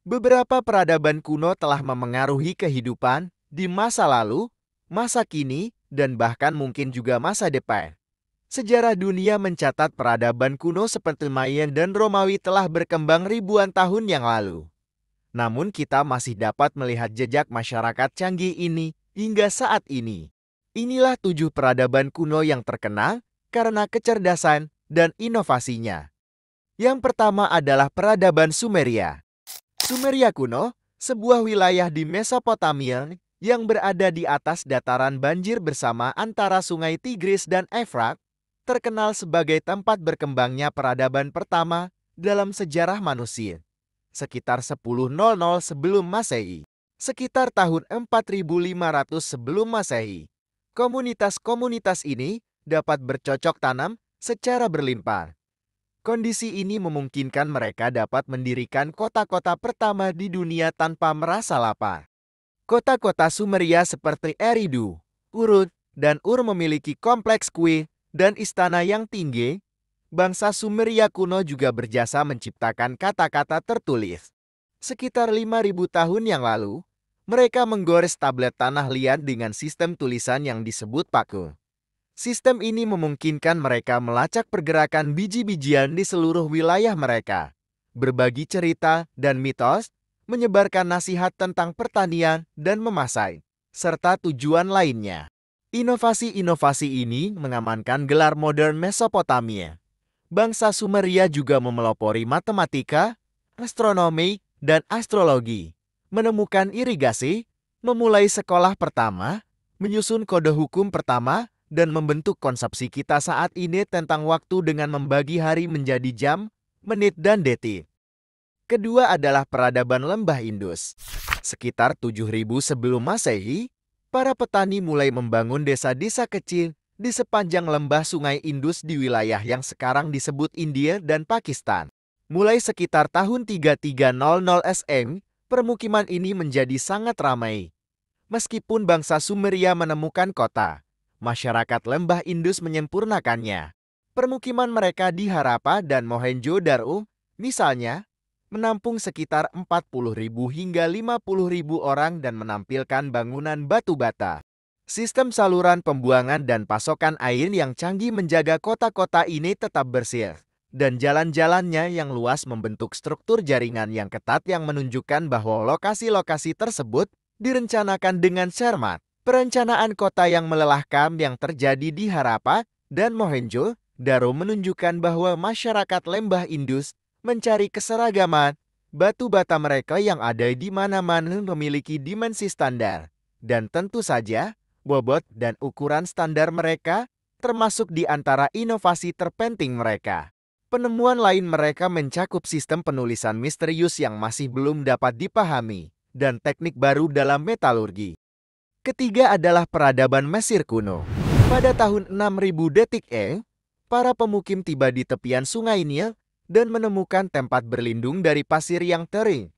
Beberapa peradaban kuno telah memengaruhi kehidupan di masa lalu, masa kini, dan bahkan mungkin juga masa depan. Sejarah dunia mencatat peradaban kuno seperti Mayan dan Romawi telah berkembang ribuan tahun yang lalu. Namun kita masih dapat melihat jejak masyarakat canggih ini hingga saat ini. Inilah tujuh peradaban kuno yang terkenal karena kecerdasan dan inovasinya. Yang pertama adalah peradaban Sumeria. Sumeria kuno, sebuah wilayah di Mesopotamia yang berada di atas dataran banjir bersama antara sungai Tigris dan Efrat, terkenal sebagai tempat berkembangnya peradaban pertama dalam sejarah manusia. Sekitar 10.00 sebelum Masehi, sekitar tahun 4500 sebelum Masehi, komunitas-komunitas ini dapat bercocok tanam secara berlimpah. Kondisi ini memungkinkan mereka dapat mendirikan kota-kota pertama di dunia tanpa merasa lapar. Kota-kota Sumeria seperti Eridu, Urut, dan Ur memiliki kompleks kue dan istana yang tinggi. Bangsa Sumeria kuno juga berjasa menciptakan kata-kata tertulis. Sekitar 5000 tahun yang lalu, mereka menggores tablet tanah liat dengan sistem tulisan yang disebut paku. Sistem ini memungkinkan mereka melacak pergerakan biji-bijian di seluruh wilayah mereka, berbagi cerita dan mitos, menyebarkan nasihat tentang pertanian dan memasai, serta tujuan lainnya. Inovasi-inovasi ini mengamankan gelar modern Mesopotamia. Bangsa Sumeria juga memelopori matematika, astronomi, dan astrologi, menemukan irigasi, memulai sekolah pertama, menyusun kode hukum pertama, dan membentuk konsepsi kita saat ini tentang waktu dengan membagi hari menjadi jam, menit dan detik. Kedua adalah peradaban lembah Indus. Sekitar 7000 sebelum Masehi, para petani mulai membangun desa-desa kecil di sepanjang lembah sungai Indus di wilayah yang sekarang disebut India dan Pakistan. Mulai sekitar tahun 3300 SM, permukiman ini menjadi sangat ramai. Meskipun bangsa Sumeria menemukan kota, masyarakat lembah Indus menyempurnakannya. Permukiman mereka di Harappa dan Mohenjo-daro, misalnya, menampung sekitar 40.000 hingga 50.000 orang dan menampilkan bangunan batu bata. Sistem saluran pembuangan dan pasokan air yang canggih menjaga kota-kota ini tetap bersih, dan jalan-jalannya yang luas membentuk struktur jaringan yang ketat yang menunjukkan bahwa lokasi-lokasi tersebut direncanakan dengan cermat. Perencanaan kota yang melelahkan yang terjadi di Harappa dan Mohenjo Daro menunjukkan bahwa masyarakat lembah Indus mencari keseragaman batu bata mereka yang ada di mana-mana memiliki dimensi standar. Dan tentu saja, bobot dan ukuran standar mereka termasuk di antara inovasi terpenting mereka. Penemuan lain mereka mencakup sistem penulisan misterius yang masih belum dapat dipahami, dan teknik baru dalam metalurgi. Ketiga adalah peradaban Mesir kuno. Pada tahun 6000 detik E, para pemukim tiba di tepian sungai Nil dan menemukan tempat berlindung dari pasir yang terik.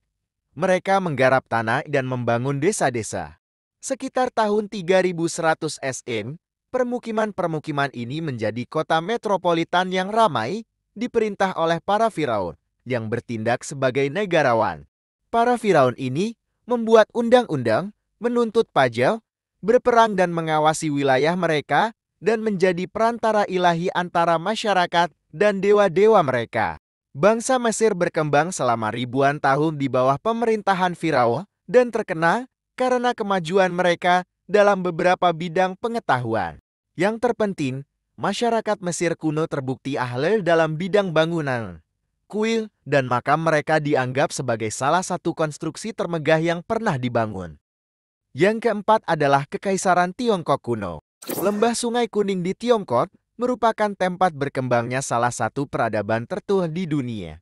Mereka menggarap tanah dan membangun desa-desa. Sekitar tahun 3100 SM, permukiman-permukiman ini menjadi kota metropolitan yang ramai, diperintah oleh para Firaun, yang bertindak sebagai negarawan. Para Firaun ini membuat undang-undang menuntut pajak, berperang dan mengawasi wilayah mereka, dan menjadi perantara ilahi antara masyarakat dan dewa-dewa mereka. Bangsa Mesir berkembang selama ribuan tahun di bawah pemerintahan Firaun dan terkena karena kemajuan mereka dalam beberapa bidang pengetahuan. Yang terpenting, masyarakat Mesir kuno terbukti ahli dalam bidang bangunan. Kuil dan makam mereka dianggap sebagai salah satu konstruksi termegah yang pernah dibangun. Yang keempat adalah Kekaisaran Tiongkok kuno. Lembah Sungai Kuning di Tiongkok merupakan tempat berkembangnya salah satu peradaban tertua di dunia.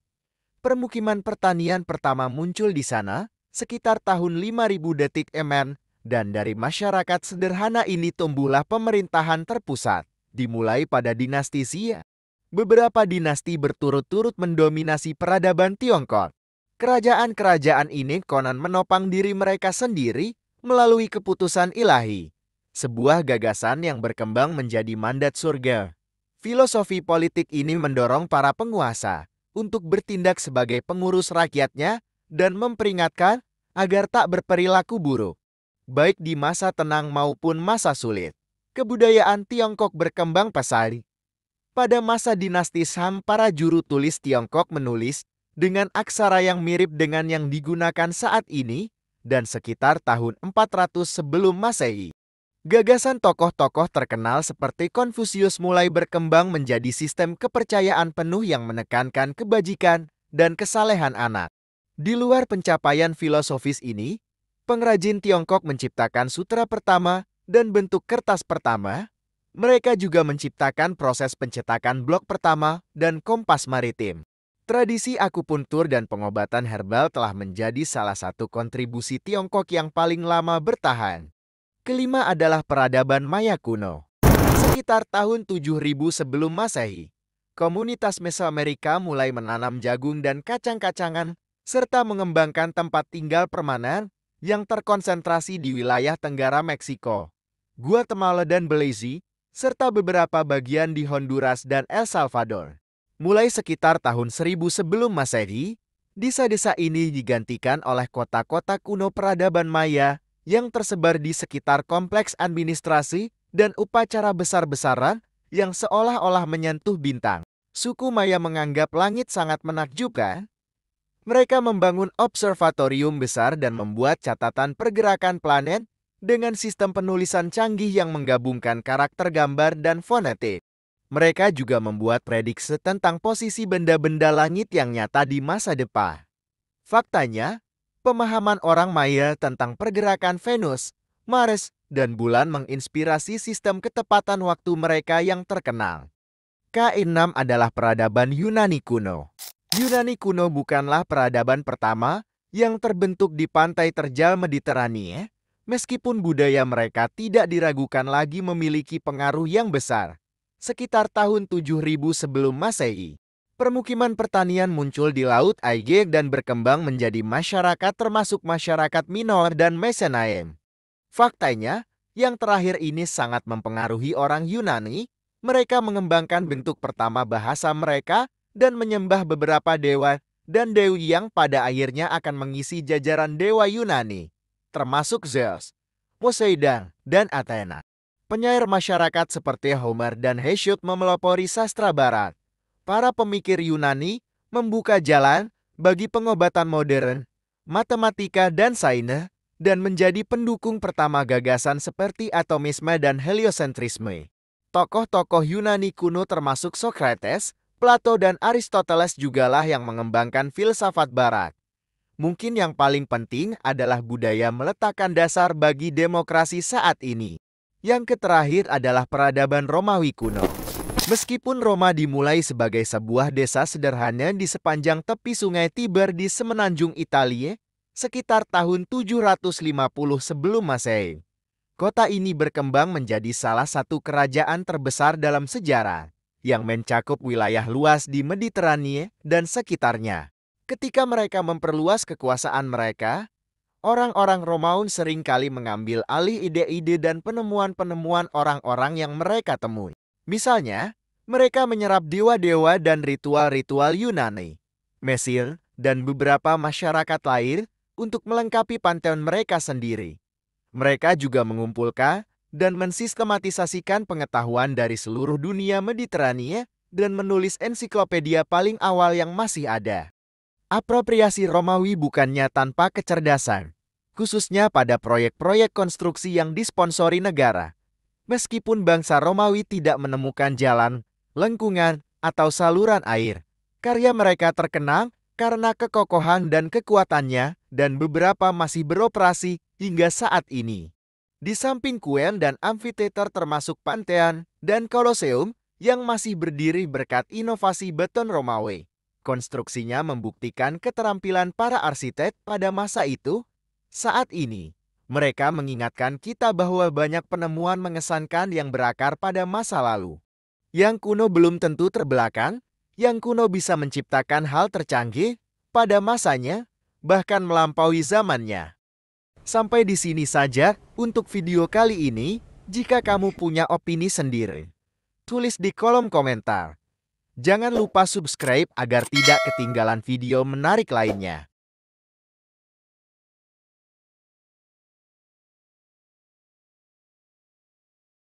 Permukiman pertanian pertama muncul di sana sekitar tahun 5000 detik MN dan dari masyarakat sederhana ini tumbuhlah pemerintahan terpusat, dimulai pada dinasti Xia. Beberapa dinasti berturut-turut mendominasi peradaban Tiongkok. Kerajaan-kerajaan ini konon menopang diri mereka sendiri melalui keputusan ilahi, sebuah gagasan yang berkembang menjadi mandat surga. Filosofi politik ini mendorong para penguasa untuk bertindak sebagai pengurus rakyatnya dan memperingatkan agar tak berperilaku buruk, baik di masa tenang maupun masa sulit. Kebudayaan Tiongkok berkembang pesat. Pada masa dinasti Sam, para juru tulis Tiongkok menulis dengan aksara yang mirip dengan yang digunakan saat ini dan sekitar tahun 400 sebelum Masehi. Gagasan tokoh-tokoh terkenal seperti Konfusius mulai berkembang menjadi sistem kepercayaan penuh yang menekankan kebajikan dan kesalehan anak. Di luar pencapaian filosofis ini, pengrajin Tiongkok menciptakan sutra pertama dan bentuk kertas pertama. Mereka juga menciptakan proses pencetakan blok pertama dan kompas maritim. Tradisi akupuntur dan pengobatan herbal telah menjadi salah satu kontribusi Tiongkok yang paling lama bertahan. Kelima adalah peradaban Maya kuno. Sekitar tahun 7000 sebelum Masehi, komunitas Mesoamerika mulai menanam jagung dan kacang-kacangan, serta mengembangkan tempat tinggal permanen yang terkonsentrasi di wilayah Tenggara Meksiko, Guatemala dan Belize, serta beberapa bagian di Honduras dan El Salvador mulai sekitar tahun 1000 sebelum Masehi, desa-desa ini digantikan oleh kota-kota kuno peradaban Maya yang tersebar di sekitar kompleks administrasi dan upacara besar-besaran yang seolah-olah menyentuh bintang. Suku Maya menganggap langit sangat menakjubkan. Mereka membangun observatorium besar dan membuat catatan pergerakan planet dengan sistem penulisan canggih yang menggabungkan karakter gambar dan fonetik. Mereka juga membuat prediksi tentang posisi benda-benda langit yang nyata di masa depan. Faktanya, pemahaman orang Maya tentang pergerakan Venus, Mars, dan bulan menginspirasi sistem ketepatan waktu mereka yang terkenal. K6 adalah peradaban Yunani kuno. Yunani kuno bukanlah peradaban pertama yang terbentuk di pantai terjal Mediterania, meskipun budaya mereka tidak diragukan lagi memiliki pengaruh yang besar sekitar tahun 7000 sebelum Masehi. Permukiman pertanian muncul di Laut Aegean dan berkembang menjadi masyarakat termasuk masyarakat Minor dan Mesenaim. Faktanya, yang terakhir ini sangat mempengaruhi orang Yunani, mereka mengembangkan bentuk pertama bahasa mereka dan menyembah beberapa dewa dan dewi yang pada akhirnya akan mengisi jajaran dewa Yunani, termasuk Zeus, Poseidon, dan Athena penyair masyarakat seperti Homer dan Hesiod memelopori sastra barat. Para pemikir Yunani membuka jalan bagi pengobatan modern, matematika dan sains, dan menjadi pendukung pertama gagasan seperti atomisme dan heliosentrisme. Tokoh-tokoh Yunani kuno termasuk Socrates, Plato dan Aristoteles jugalah yang mengembangkan filsafat barat. Mungkin yang paling penting adalah budaya meletakkan dasar bagi demokrasi saat ini. Yang keterakhir adalah peradaban Romawi kuno. Meskipun Roma dimulai sebagai sebuah desa sederhana di sepanjang tepi sungai Tiber di semenanjung Italia, sekitar tahun 750 sebelum Masehi. Kota ini berkembang menjadi salah satu kerajaan terbesar dalam sejarah, yang mencakup wilayah luas di Mediterania dan sekitarnya. Ketika mereka memperluas kekuasaan mereka, orang-orang Romaun kali mengambil alih ide-ide dan penemuan-penemuan orang-orang yang mereka temui. Misalnya, mereka menyerap dewa-dewa dan ritual-ritual Yunani, Mesir, dan beberapa masyarakat lain untuk melengkapi panteon mereka sendiri. Mereka juga mengumpulkan dan mensistematisasikan pengetahuan dari seluruh dunia Mediterania dan menulis ensiklopedia paling awal yang masih ada. Apropriasi Romawi bukannya tanpa kecerdasan, khususnya pada proyek-proyek konstruksi yang disponsori negara. Meskipun bangsa Romawi tidak menemukan jalan, lengkungan, atau saluran air, karya mereka terkenang karena kekokohan dan kekuatannya, dan beberapa masih beroperasi hingga saat ini. Di samping Kuen dan amfiteater termasuk Pantean dan koloseum yang masih berdiri berkat inovasi beton Romawi. Konstruksinya membuktikan keterampilan para arsitek pada masa itu. Saat ini, mereka mengingatkan kita bahwa banyak penemuan mengesankan yang berakar pada masa lalu. Yang kuno belum tentu terbelakang, yang kuno bisa menciptakan hal tercanggih pada masanya, bahkan melampaui zamannya. Sampai di sini saja untuk video kali ini. Jika kamu punya opini sendiri, tulis di kolom komentar. Jangan lupa subscribe agar tidak ketinggalan video menarik lainnya.